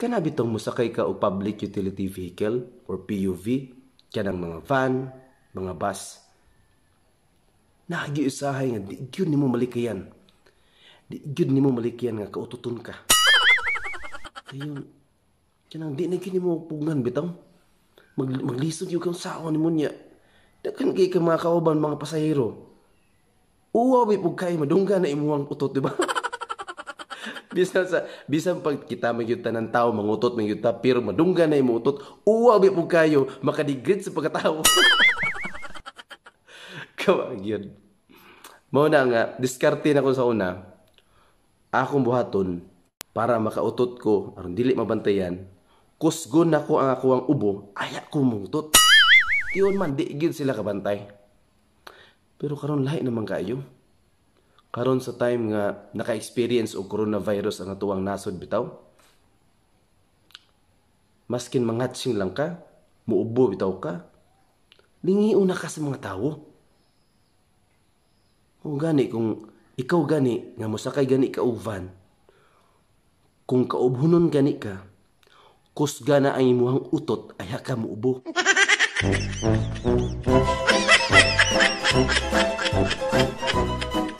kana bitong musakay ka o public utility vehicle or PUV kanang mga van, mga bus. Nahagiusahay nga di gyud nimo malikayan. Di gyud nimo malikayan nga kaututon ka. Kayon kanang di na gyud nimo pugan bitong. Mag maglisod yung kang sao nimo niya. Dakan kay ka mga kauban mga pasahero. Uwa, may pagkain, madungga na imuang utot, di ba? bisan sa bisan pag kita magyud ng tao mangutot magyud ta pero madunggan na utot uwa bi pug kayo makadigrid sa pagkatao kawag yun mao nga diskarte na ko sa una akong buhaton para makautot ko aron dili mabantayan kusgon na ko ang ako ubo aya ko mungtot tiyon man di gyud sila kabantay pero karon lahi naman kayo karon sa time nga naka-experience og coronavirus ang atuang nasod bitaw maskin mangatsing lang ka muubo bitaw ka lingion una ka sa mga tawo kung gani kung ikaw gani nga mosakay gani ka og kung kaubhonon gani ka kusga na ang imuhang utot ayha ka muubo